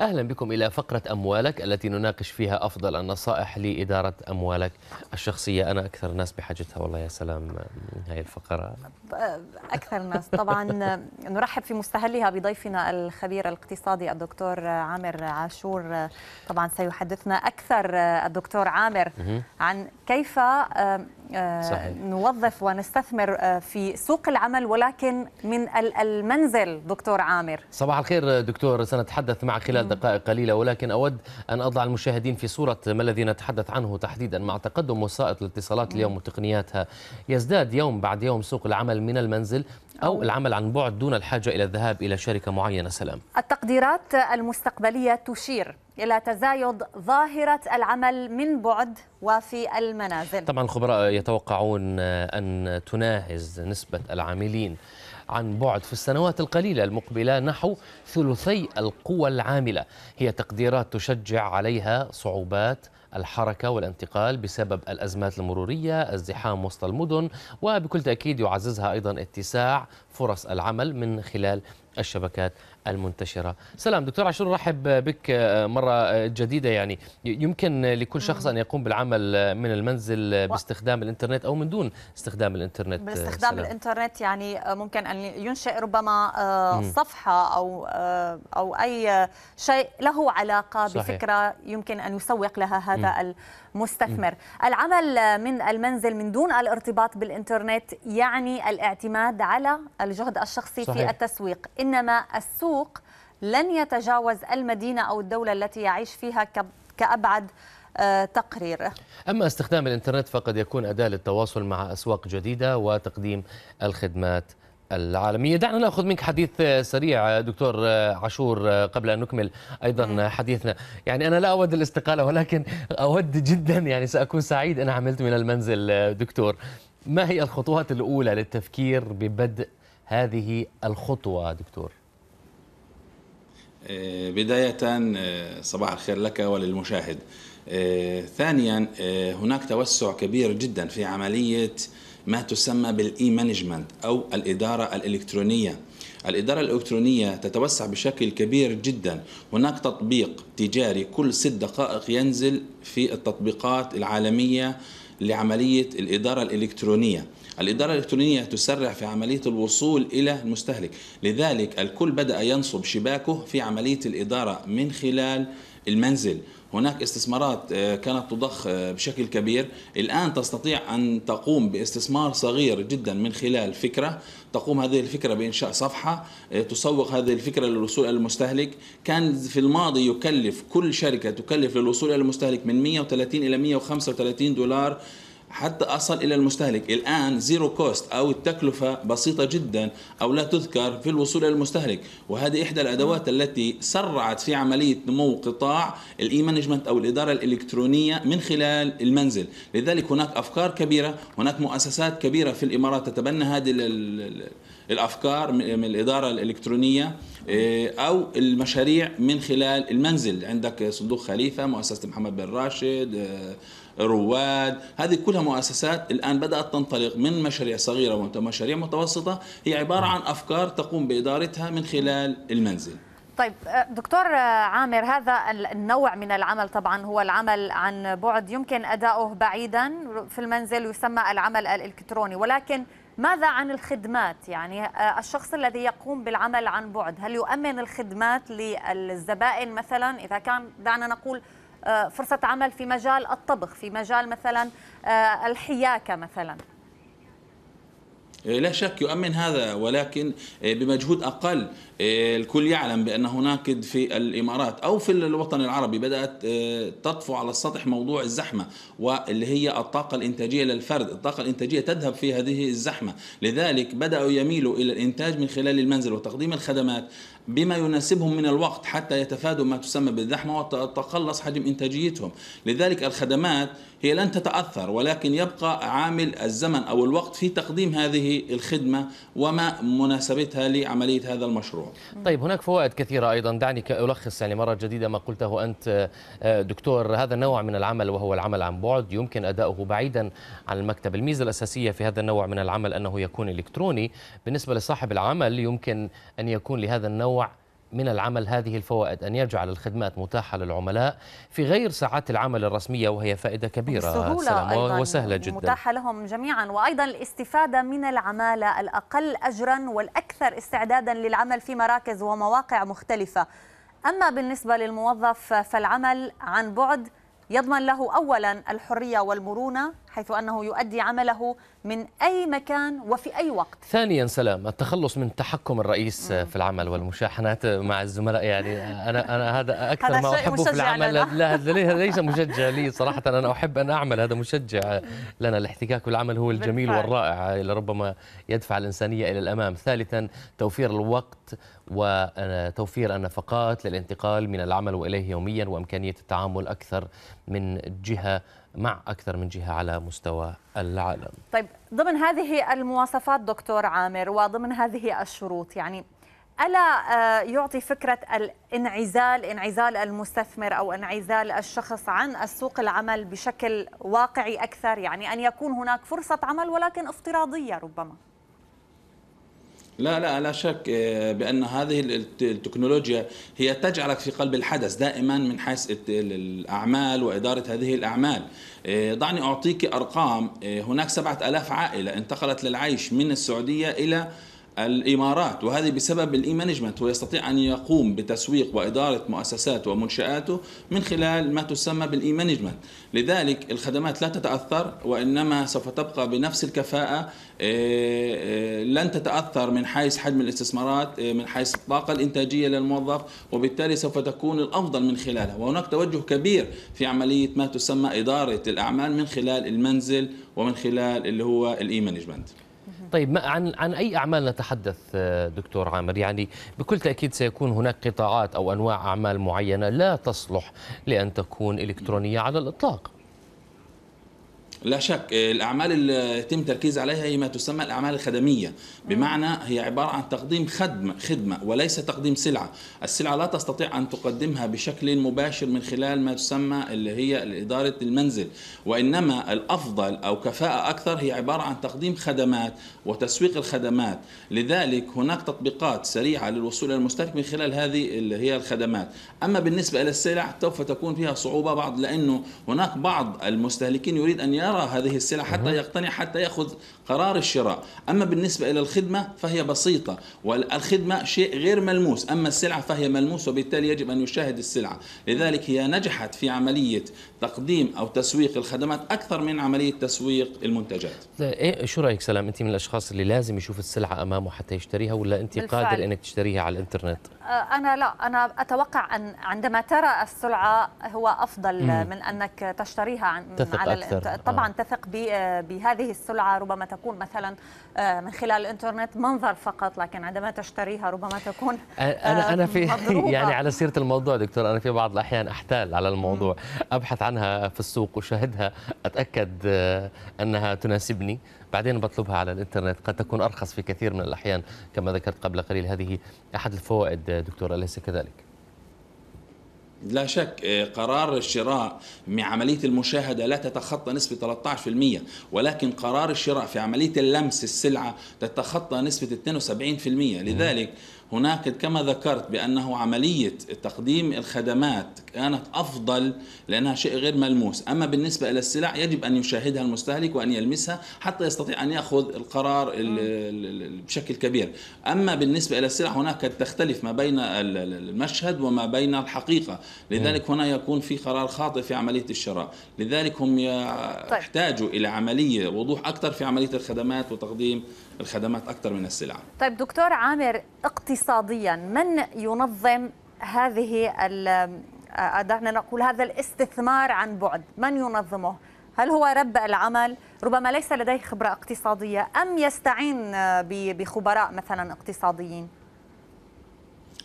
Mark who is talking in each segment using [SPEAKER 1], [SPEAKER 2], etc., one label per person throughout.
[SPEAKER 1] أهلا بكم إلى فقرة أموالك التي نناقش فيها أفضل النصائح لإدارة أموالك الشخصية أنا أكثر الناس بحاجتها والله يا سلام من هذه الفقرة
[SPEAKER 2] أكثر الناس طبعا نرحب في مستهلها بضيفنا الخبير الاقتصادي الدكتور عامر عاشور طبعا سيحدثنا أكثر الدكتور عامر عن كيف آه، صحيح. نوظف ونستثمر آه، في سوق العمل ولكن من المنزل دكتور عامر
[SPEAKER 1] صباح الخير آه، دكتور سنتحدث معك خلال دقائق قليلة ولكن أود أن أضع المشاهدين في صورة ما الذي نتحدث عنه تحديدا مع تقدم وسائط الاتصالات اليوم وتقنياتها يزداد يوم بعد يوم سوق العمل من المنزل أو العمل عن بعد دون الحاجة إلى الذهاب إلى شركة معينة سلام
[SPEAKER 2] التقديرات المستقبلية تشير إلى تزايد ظاهرة العمل من بعد وفي المنازل
[SPEAKER 1] طبعا الخبراء يتوقعون أن تناهز نسبة العاملين عن بعد في السنوات القليلة المقبلة نحو ثلثي القوى العاملة هي تقديرات تشجع عليها صعوبات الحركة والانتقال بسبب الأزمات المرورية الزحام وسط المدن وبكل تأكيد يعززها أيضا اتساع فرص العمل من خلال الشبكات المنتشرة سلام دكتور عاشور رحب بك آه، مرة آه، جديدة يعني يمكن لكل شخص أن يقوم بالعمل آه، من المنزل باستخدام الإنترنت أو من دون استخدام الإنترنت باستخدام سلام.
[SPEAKER 2] الإنترنت يعني ممكن أن ينشئ ربما صفحة أو أو أي شيء له علاقة صحيح. بفكرة يمكن أن يسوق لها هذا م. مستثمر العمل من المنزل من دون الارتباط بالإنترنت يعني الاعتماد على الجهد الشخصي صحيح. في التسويق إنما السوق لن يتجاوز المدينة أو الدولة التي يعيش فيها كأبعد آه، تقرير
[SPEAKER 1] أما استخدام الإنترنت فقد يكون أداة للتواصل مع أسواق جديدة وتقديم الخدمات العالمية دعنا نأخذ منك حديث سريع دكتور عاشور قبل أن نكمل أيضا حديثنا يعني أنا لا أود الاستقالة ولكن أود جدا يعني سأكون سعيد أنا عملت من المنزل دكتور ما هي الخطوات الأولى للتفكير ببدء هذه الخطوة دكتور
[SPEAKER 3] آه، بداية آه، صباح الخير لك وللمشاهد آه، ثانيا هناك توسع كبير جدا في عملية ما تسمى بالاي مانجمنت او الاداره الالكترونيه الإدارة الإلكترونية تتوسع بشكل كبير جدا هناك تطبيق تجاري كل ست دقائق ينزل في التطبيقات العالمية لعملية الإدارة الإلكترونية الإدارة الإلكترونية تسرع في عملية الوصول إلى المستهلك لذلك الكل بدأ ينصب شباكه في عملية الإدارة من خلال المنزل هناك استثمارات آه، كانت تضخ آه، بشكل كبير الآن تستطيع أن تقوم باستثمار صغير جدا من خلال فكرة تقوم هذه الفكرة بإنشاء صفحة آه، تسوق هذه الفكرة للوصول إلى المستهلك كان في الماضي يكلف كل شركة تكلف للوصول إلى المستهلك من 130 إلى 135 دولار حتى أصل إلى المستهلك الآن زيرو كوست أو التكلفة بسيطة جدا أو لا تذكر في الوصول إلى المستهلك وهذه إحدى الأدوات التي سرعت في عملية نمو قطاع الإي مانجمنت أو الإدارة الإلكترونية من خلال المنزل لذلك هناك أفكار كبيرة هناك مؤسسات كبيرة في الإمارات تتبنى هذه الأفكار من الإدارة الإلكترونية آه، أو المشاريع من خلال المنزل عندك صندوق خليفة مؤسسة محمد بن راشد آه، رواد هذه كلها مؤسسات الآن بدأت تنطلق من مشاريع صغيرة ومشاريع متوسطة هي عبارة عن أفكار تقوم بإدارتها من خلال المنزل
[SPEAKER 2] طيب آه، دكتور آه، عامر هذا النوع من العمل طبعا هو العمل عن بعد يمكن أداؤه بعيدا في المنزل يسمى العمل الإلكتروني ولكن ماذا عن الخدمات يعني آه، الشخص الذي يقوم بالعمل عن بعد هل يؤمن الخدمات للزبائن مثلا إذا كان دعنا نقول آه، فرصة عمل في مجال الطبخ في مجال مثلا آه، الحياكة مثلا
[SPEAKER 3] إيه، لا شك يؤمن هذا ولكن إيه، بمجهود اقل إيه، الكل يعلم بان هناك في الامارات او في الوطن العربي بدات تطفو على السطح موضوع الزحمه واللي هي الطاقه الانتاجيه للفرد، الطاقه الانتاجيه تذهب في هذه الزحمه، لذلك بداوا يميلوا الى الانتاج من خلال المنزل وتقديم الخدمات بما يناسبهم من الوقت حتى يتفادوا ما تسمى بالزحمة وتقلص حجم إنتاجيتهم لذلك الخدمات هي لن تتأثر ولكن يبقى عامل الزمن أو الوقت في تقديم هذه الخدمة وما مناسبتها لعملية هذا المشروع
[SPEAKER 1] طيب هناك فوائد كثيرة أيضا دعني ألخص يعني مرة جديدة ما قلته أنت آه، دكتور هذا النوع من العمل وهو العمل عن بعد يمكن أداؤه بعيدا عن المكتب الميزة الأساسية في هذا النوع من العمل أنه يكون إلكتروني بالنسبة لصاحب العمل يمكن أن يكون لهذا النوع من العمل هذه الفوائد أن يجعل الخدمات متاحة للعملاء في غير ساعات العمل الرسمية وهي فائدة كبيرة أيضاً وسهلة جدا متاحة
[SPEAKER 2] لهم جميعا وأيضا الاستفادة من العمالة الأقل أجرا والأكثر استعدادا للعمل في مراكز ومواقع مختلفة أما بالنسبة للموظف فالعمل عن بعد يضمن له أولا الحرية والمرونة حيث أنه يؤدي عمله من أي مكان وفي أي وقت
[SPEAKER 1] ثانيا سلام التخلص من تحكم الرئيس في العمل والمشاحنات مع الزملاء يعني أنا, أنا هذا أكثر هذا ما أحبه في العمل لا هذا ليس مشجع لي صراحة أنا أحب أن أعمل هذا مشجع لنا الاحتكاك بالعمل هو الجميل والرائع لربما يدفع الإنسانية إلى الأمام ثالثا توفير الوقت وتوفير النفقات للانتقال من العمل وإليه يوميا وإمكانية التعامل أكثر من جهة مع أكثر من جهة على مستوى العالم
[SPEAKER 2] طيب ضمن هذه المواصفات دكتور عامر وضمن هذه الشروط يعني ألا آه، يعطي فكرة الانعزال انعزال المستثمر أو انعزال الشخص عن السوق العمل بشكل واقعي أكثر يعني أن يكون هناك فرصة عمل ولكن افتراضية ربما
[SPEAKER 3] لا لا لا شك آه، بأن هذه التكنولوجيا هي تجعلك في قلب الحدث دائما من حيث الأعمال وإدارة هذه الأعمال آه، دعني أعطيك أرقام آه، هناك 7000 عائلة انتقلت للعيش من السعودية إلى الامارات وهذه بسبب الاي مانجمنت هو يستطيع ان يقوم بتسويق واداره مؤسساته ومنشاته من خلال ما تسمى بالاي مانجمنت لذلك الخدمات لا تتاثر وانما سوف تبقى بنفس الكفاءه آه، آه، لن تتاثر من حيث حجم الاستثمارات آه، من حيث الطاقه الانتاجيه للموظف وبالتالي سوف تكون الافضل من خلالها وهناك توجه كبير في عمليه ما تسمى اداره الاعمال من خلال المنزل ومن خلال اللي هو الاي مانجمنت
[SPEAKER 1] طيب عن عن اي اعمال نتحدث آه، دكتور عامر يعني بكل تاكيد سيكون هناك قطاعات او انواع اعمال معينه لا تصلح لان تكون الكترونيه على الاطلاق
[SPEAKER 3] لا شك آه، الأعمال اللي يتم التركيز عليها هي ما تسمى الأعمال الخدمية بمعنى هي عبارة عن تقديم خدمة خدمة وليس تقديم سلعة السلعة لا تستطيع أن تقدمها بشكل مباشر من خلال ما تسمى اللي هي إدارة المنزل وإنما الأفضل أو كفاءة أكثر هي عبارة عن تقديم خدمات وتسويق الخدمات لذلك هناك تطبيقات سريعة للوصول إلى المستهلك من خلال هذه اللي هي الخدمات أما بالنسبة إلى السلع سوف تكون فيها صعوبة بعض لأنه هناك بعض المستهلكين يريد أن يرى هذه السلع حتى يقتنع حتى ياخذ قرار الشراء، اما بالنسبه الى الخدمه فهي بسيطه، والخدمه شيء غير ملموس، اما السلعه فهي ملموس وبالتالي يجب ان يشاهد السلعه، لذلك هي نجحت في عمليه تقديم او تسويق الخدمات اكثر من عمليه تسويق المنتجات.
[SPEAKER 1] إيه شو رايك سلام انت من الاشخاص اللي لازم يشوف السلعه امامه حتى يشتريها ولا انت بالفعل. قادر انك تشتريها على الانترنت؟
[SPEAKER 2] آه، انا لا انا اتوقع ان عندما ترى السلعه هو افضل مم. من انك تشتريها عن على الانترنت طبعا طبعا تثق آه، بهذه السلعة ربما تكون مثلا آه، من خلال الانترنت منظر فقط لكن عندما تشتريها ربما تكون أنا آه، أنا في مضروبة. يعني على
[SPEAKER 1] سيرة الموضوع دكتور أنا في بعض الأحيان أحتال على الموضوع أبحث عنها في السوق وشاهدها أتأكد أنها تناسبني بعدين بطلبها على الانترنت قد تكون أرخص في كثير من الأحيان كما ذكرت قبل قليل هذه أحد الفوائد دكتور أليس كذلك
[SPEAKER 3] لا شك آه، قرار الشراء من عملية المشاهدة لا تتخطى نسبة 13% ولكن قرار الشراء في عملية اللمس السلعة تتخطى نسبة 72% لذلك هناك كما ذكرت بأنه عملية تقديم الخدمات كانت أفضل لأنها شيء غير ملموس أما بالنسبة إلى السلع يجب أن يشاهدها المستهلك وأن يلمسها حتى يستطيع أن يأخذ القرار بشكل كبير أما بالنسبة إلى السلع هناك تختلف ما بين المشهد وما بين الحقيقة لذلك هنا يكون في قرار خاطئ في عملية الشراء لذلك هم طيب. يحتاجوا إلى عملية وضوح أكثر في عملية الخدمات وتقديم الخدمات أكثر من السلع
[SPEAKER 2] طيب دكتور عامر اقتصاد اقتصاديا من ينظم هذه آه، دعنا نقول هذا الاستثمار عن بعد من ينظمه هل هو رب العمل ربما ليس لديه خبرة اقتصادية أم يستعين آه، بخبراء مثلا اقتصاديين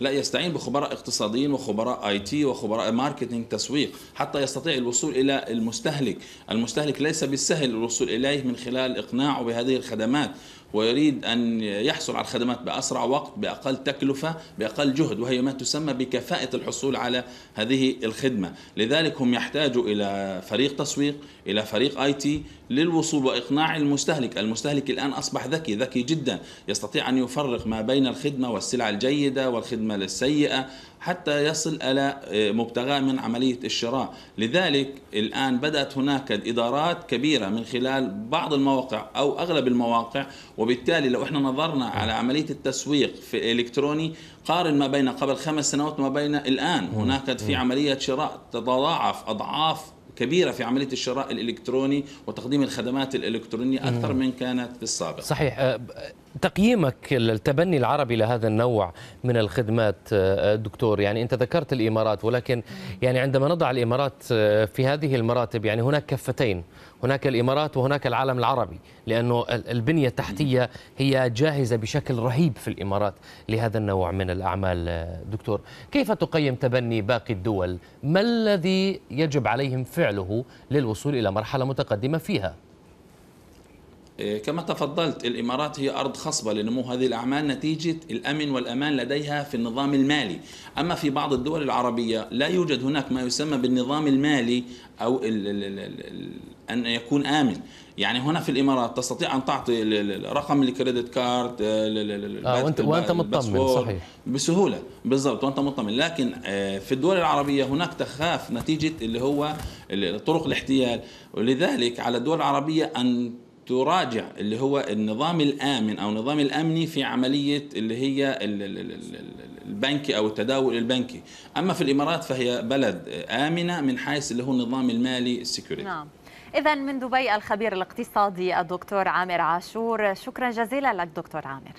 [SPEAKER 3] لا يستعين بخبراء اقتصاديين وخبراء اي تي وخبراء ماركتنج تسويق حتى يستطيع الوصول الى المستهلك، المستهلك ليس بالسهل الوصول اليه من خلال اقناعه بهذه الخدمات ويريد أن يحصل على الخدمات بأسرع وقت بأقل تكلفة بأقل جهد وهي ما تسمى بكفاءة الحصول على هذه الخدمة لذلك هم يحتاجوا إلى فريق تسويق إلى فريق آي تي للوصول وإقناع المستهلك المستهلك الآن أصبح ذكي ذكي جدا يستطيع أن يفرق ما بين الخدمة والسلعة الجيدة والخدمة السيئة حتى يصل إلى آه، مبتغاه من عملية الشراء لذلك الآن بدأت هناك إدارات كبيرة من خلال بعض المواقع أو أغلب المواقع وبالتالي لو إحنا نظرنا على عملية التسويق في إلكتروني قارن ما بين قبل خمس سنوات وما بين الآن هناك في عملية شراء تتضاعف أضعاف كبيرة في عملية الشراء الإلكتروني وتقديم الخدمات الإلكترونية أكثر من كانت في السابق
[SPEAKER 1] صحيح آه، تقييمك التبني العربي لهذا النوع من الخدمات آه، آه، دكتور يعني انت ذكرت الامارات ولكن يعني عندما نضع الامارات آه، في هذه المراتب يعني هناك كفتين هناك الامارات وهناك العالم العربي لانه البنيه التحتيه هي جاهزه بشكل رهيب في الامارات لهذا النوع من الاعمال دكتور كيف تقيم تبني باقي الدول ما الذي يجب عليهم فعله للوصول الى مرحله متقدمه فيها
[SPEAKER 3] إيه، كما تفضلت الامارات هي ارض خصبه لنمو هذه الاعمال نتيجه الامن والامان لديها في النظام المالي، اما في بعض الدول العربيه لا يوجد هناك ما يسمى بالنظام المالي او ان يكون امن، يعني هنا في الامارات تستطيع ان تعطي رقم الكريدت كارد آه، وانت وانت مطمن صحيح بسهوله بالضبط وانت مطمن لكن آه، في الدول العربيه هناك تخاف نتيجه اللي هو طرق الاحتيال ولذلك على الدول العربيه ان تراجع اللي هو النظام الامن او النظام الامني في عمليه اللي هي البنكي او التداول البنكي، اما في الامارات فهي بلد امنه من حيث اللي هو النظام المالي السكيورتي. نعم.
[SPEAKER 2] اذا من دبي الخبير الاقتصادي الدكتور عامر عاشور، شكرا جزيلا لك دكتور عامر.